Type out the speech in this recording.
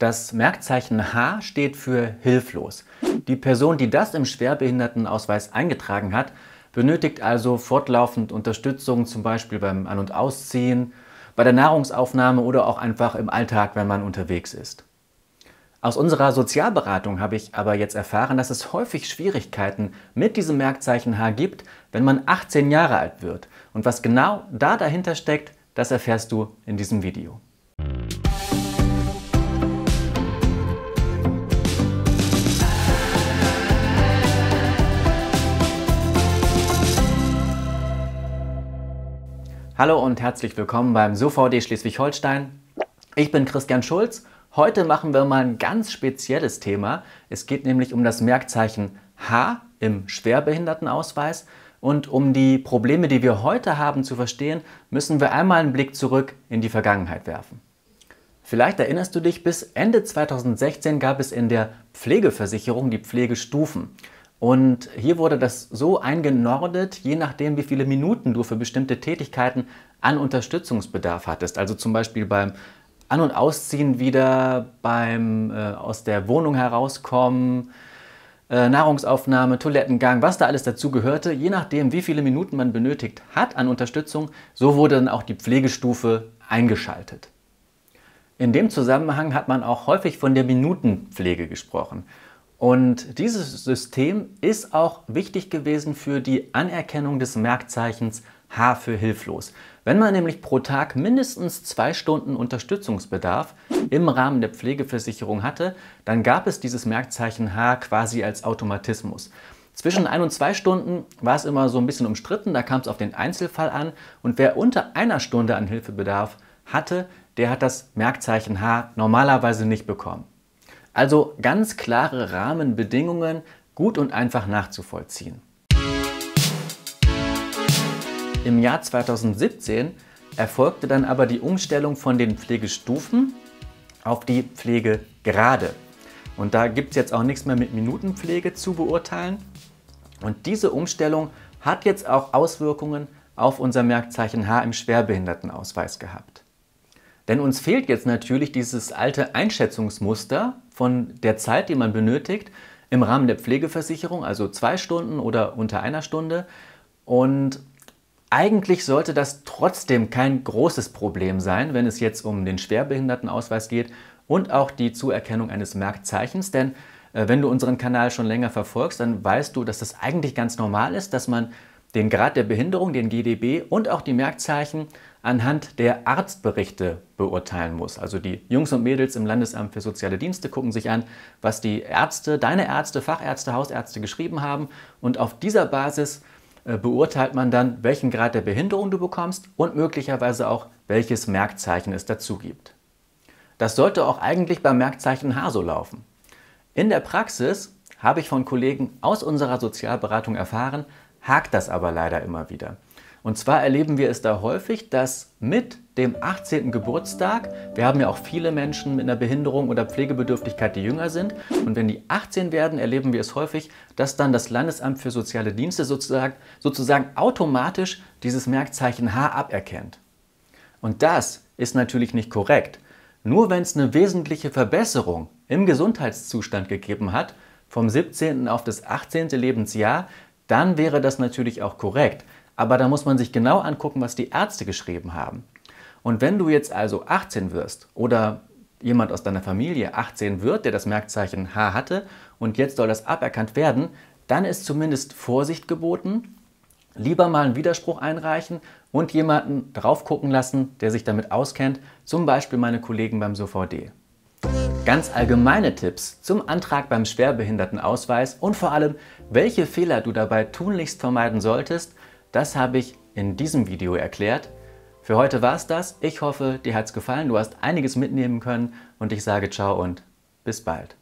Das Merkzeichen H steht für hilflos. Die Person, die das im Schwerbehindertenausweis eingetragen hat, benötigt also fortlaufend Unterstützung, zum Beispiel beim An- und Ausziehen, bei der Nahrungsaufnahme oder auch einfach im Alltag, wenn man unterwegs ist. Aus unserer Sozialberatung habe ich aber jetzt erfahren, dass es häufig Schwierigkeiten mit diesem Merkzeichen H gibt, wenn man 18 Jahre alt wird. Und was genau da dahinter steckt, das erfährst du in diesem Video. Hallo und herzlich willkommen beim SoVD Schleswig-Holstein. Ich bin Christian Schulz. Heute machen wir mal ein ganz spezielles Thema. Es geht nämlich um das Merkzeichen H im Schwerbehindertenausweis. Und um die Probleme, die wir heute haben, zu verstehen, müssen wir einmal einen Blick zurück in die Vergangenheit werfen. Vielleicht erinnerst du dich, bis Ende 2016 gab es in der Pflegeversicherung die Pflegestufen. Und hier wurde das so eingenordet, je nachdem, wie viele Minuten du für bestimmte Tätigkeiten an Unterstützungsbedarf hattest. Also zum Beispiel beim An- und Ausziehen wieder, beim äh, aus der Wohnung herauskommen, äh, Nahrungsaufnahme, Toilettengang, was da alles dazu gehörte. Je nachdem, wie viele Minuten man benötigt hat an Unterstützung, so wurde dann auch die Pflegestufe eingeschaltet. In dem Zusammenhang hat man auch häufig von der Minutenpflege gesprochen. Und dieses System ist auch wichtig gewesen für die Anerkennung des Merkzeichens H für hilflos. Wenn man nämlich pro Tag mindestens zwei Stunden Unterstützungsbedarf im Rahmen der Pflegeversicherung hatte, dann gab es dieses Merkzeichen H quasi als Automatismus. Zwischen ein und zwei Stunden war es immer so ein bisschen umstritten, da kam es auf den Einzelfall an und wer unter einer Stunde an Hilfebedarf hatte, der hat das Merkzeichen H normalerweise nicht bekommen. Also ganz klare Rahmenbedingungen gut und einfach nachzuvollziehen. Im Jahr 2017 erfolgte dann aber die Umstellung von den Pflegestufen auf die Pflegegrade. Und da gibt es jetzt auch nichts mehr mit Minutenpflege zu beurteilen. Und diese Umstellung hat jetzt auch Auswirkungen auf unser Merkzeichen H im Schwerbehindertenausweis gehabt. Denn uns fehlt jetzt natürlich dieses alte Einschätzungsmuster von der Zeit, die man benötigt, im Rahmen der Pflegeversicherung, also zwei Stunden oder unter einer Stunde. Und eigentlich sollte das trotzdem kein großes Problem sein, wenn es jetzt um den Schwerbehindertenausweis geht und auch die Zuerkennung eines Merkzeichens. Denn äh, wenn du unseren Kanal schon länger verfolgst, dann weißt du, dass das eigentlich ganz normal ist, dass man den Grad der Behinderung, den GDB und auch die Merkzeichen anhand der Arztberichte beurteilen muss. Also die Jungs und Mädels im Landesamt für soziale Dienste gucken sich an, was die Ärzte, deine Ärzte, Fachärzte, Hausärzte geschrieben haben und auf dieser Basis äh, beurteilt man dann, welchen Grad der Behinderung du bekommst und möglicherweise auch, welches Merkzeichen es dazu gibt. Das sollte auch eigentlich beim Merkzeichen H so laufen. In der Praxis habe ich von Kollegen aus unserer Sozialberatung erfahren, hakt das aber leider immer wieder. Und zwar erleben wir es da häufig, dass mit dem 18. Geburtstag, wir haben ja auch viele Menschen mit einer Behinderung oder Pflegebedürftigkeit, die jünger sind, und wenn die 18 werden, erleben wir es häufig, dass dann das Landesamt für soziale Dienste sozusagen, sozusagen automatisch dieses Merkzeichen H aberkennt. Und das ist natürlich nicht korrekt. Nur wenn es eine wesentliche Verbesserung im Gesundheitszustand gegeben hat, vom 17. auf das 18. Lebensjahr, dann wäre das natürlich auch korrekt. Aber da muss man sich genau angucken, was die Ärzte geschrieben haben. Und wenn du jetzt also 18 wirst oder jemand aus deiner Familie 18 wird, der das Merkzeichen H hatte und jetzt soll das aberkannt werden, dann ist zumindest Vorsicht geboten. Lieber mal einen Widerspruch einreichen und jemanden drauf gucken lassen, der sich damit auskennt, zum Beispiel meine Kollegen beim SOVD ganz allgemeine Tipps zum Antrag beim Schwerbehindertenausweis und vor allem, welche Fehler du dabei tunlichst vermeiden solltest, das habe ich in diesem Video erklärt. Für heute war es das. Ich hoffe, dir hat es gefallen, du hast einiges mitnehmen können und ich sage ciao und bis bald.